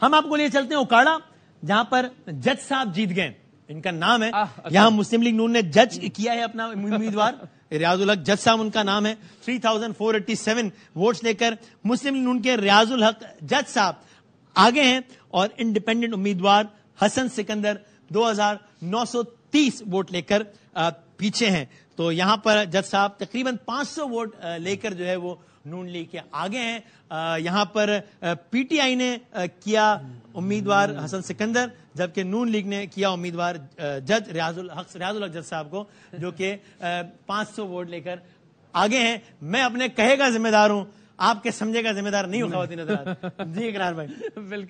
हम आपको लिए चलते हैं उकाड़ा जहां पर जज साहब जीत गए इनका नाम है अच्छा। यहाँ मुस्लिम लीग नून ने जज किया है अपना उम्मीदवार रियाजुल हक जज साहब उनका नाम है 3487 वोट्स लेकर मुस्लिम लीग नून के रियाजुल हक जज साहब आगे हैं और इंडिपेंडेंट उम्मीदवार हसन सिकंदर दो तीस वोट लेकर पीछे हैं तो यहां पर जज साहब तकरीबन 500 वोट लेकर जो है वो नून लीग के आगे हैं यहां पर पीटीआई ने किया उम्मीदवार हसन सिकंदर जबकि नून लीग ने किया उम्मीदवार जज रियाजुल हक रियाजुल हक जज साहब को जो कि 500 वोट लेकर आगे हैं मैं अपने कहेगा जिम्मेदार हूं आपके समझेगा जिम्मेदार नहीं हूं नजर जी इकरार भाई बिल्कुल